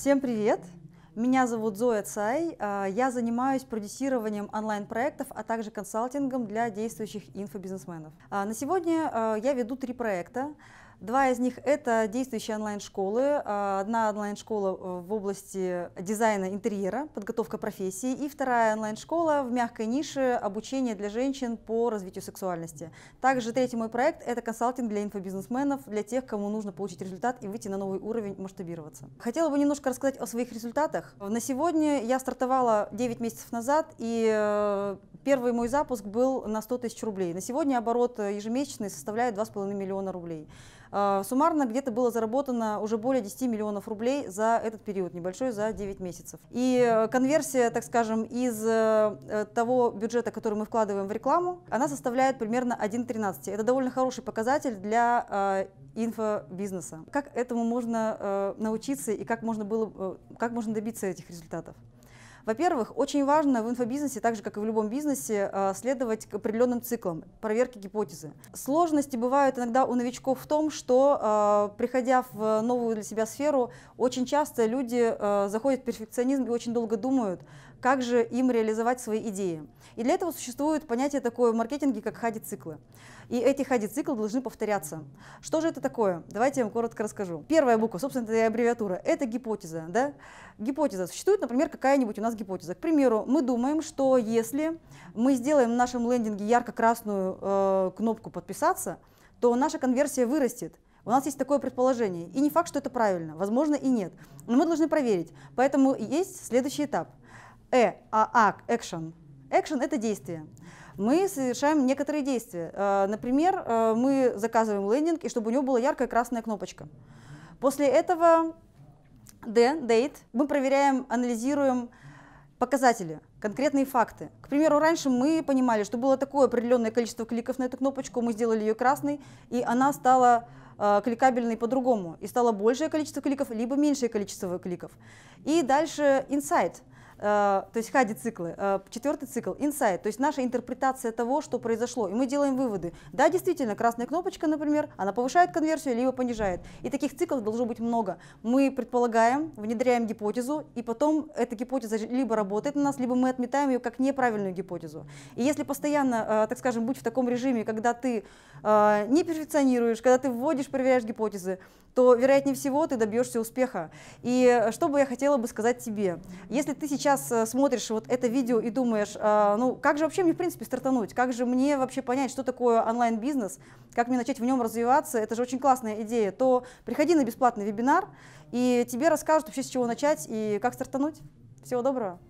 Всем привет! Меня зовут Зоя Цай, а, я занимаюсь продюсированием онлайн-проектов, а также консалтингом для действующих инфобизнесменов. А, на сегодня а, я веду три проекта. Два из них – это действующие онлайн-школы. А, одна онлайн-школа э, в области дизайна интерьера, подготовка профессии, и вторая онлайн-школа в мягкой нише обучение для женщин по развитию сексуальности. Также третий мой проект – это консалтинг для инфобизнесменов, для тех, кому нужно получить результат и выйти на новый уровень, масштабироваться. Хотела бы немножко рассказать о своих результатах. На сегодня я стартовала 9 месяцев назад, и э, первый мой запуск был на 100 тысяч рублей. На сегодня оборот э, ежемесячный составляет 2,5 миллиона рублей. А, суммарно где-то было заработано уже более 10 миллионов рублей за этот период, небольшой, за 9 месяцев. И э, конверсия, так скажем, из э, э, того бюджета, который мы вкладываем в рекламу, она составляет примерно 1,13. Это довольно хороший показатель для инфобизнеса. Как этому можно научиться и как можно, было, как можно добиться этих результатов? Во-первых, очень важно в инфобизнесе, так же как и в любом бизнесе, э, следовать определенным циклам проверки гипотезы. Сложности бывают иногда у новичков в том, что э, приходя в новую для себя сферу, очень часто люди э, заходят в перфекционизм и очень долго думают, как же им реализовать свои идеи. И для этого существует понятие такое в маркетинге, как хади-циклы. И эти хади-циклы должны повторяться. Что же это такое? Давайте я вам коротко расскажу. Первая буква, собственно, это аббревиатура. Это гипотеза. Да? Гипотеза. Существует, например, какая-нибудь у нас нас гипотеза. К примеру, мы думаем, что если мы сделаем в нашем лендинге ярко-красную э, кнопку «Подписаться», то наша конверсия вырастет. У нас есть такое предположение. И не факт, что это правильно. Возможно, и нет. Но мы должны проверить. Поэтому есть следующий этап. Э, а, а, Action – Экшен – это действие. Мы совершаем некоторые действия. Э, например, э, мы заказываем лендинг, и чтобы у него была яркая красная кнопочка. После этого D, date, мы проверяем, анализируем показатели, конкретные факты. К примеру, раньше мы понимали, что было такое определенное количество кликов на эту кнопочку, мы сделали ее красной, и она стала э, кликабельной по-другому, и стало большее количество кликов, либо меньшее количество кликов. И дальше инсайт – Э, то есть Хади циклы, э, четвертый цикл, инсайт, то есть наша интерпретация того, что произошло, и мы делаем выводы. Да, действительно, красная кнопочка, например, она повышает конверсию, либо понижает. И таких циклов должно быть много. Мы предполагаем, внедряем гипотезу, и потом эта гипотеза либо работает на нас, либо мы отметаем ее как неправильную гипотезу. И если постоянно, э, так скажем, быть в таком режиме, когда ты не перфекционируешь, когда ты вводишь, проверяешь гипотезы, то, вероятнее всего, ты добьешься успеха. И что бы я хотела бы сказать тебе? Если ты сейчас сейчас э, смотришь вот это видео и думаешь, а, ну как же вообще мне в принципе стартануть, как же мне вообще понять, что такое онлайн-бизнес, как мне начать в нем развиваться, это же очень классная идея, то приходи на бесплатный вебинар, и тебе расскажут вообще с чего начать и как стартануть. Всего доброго!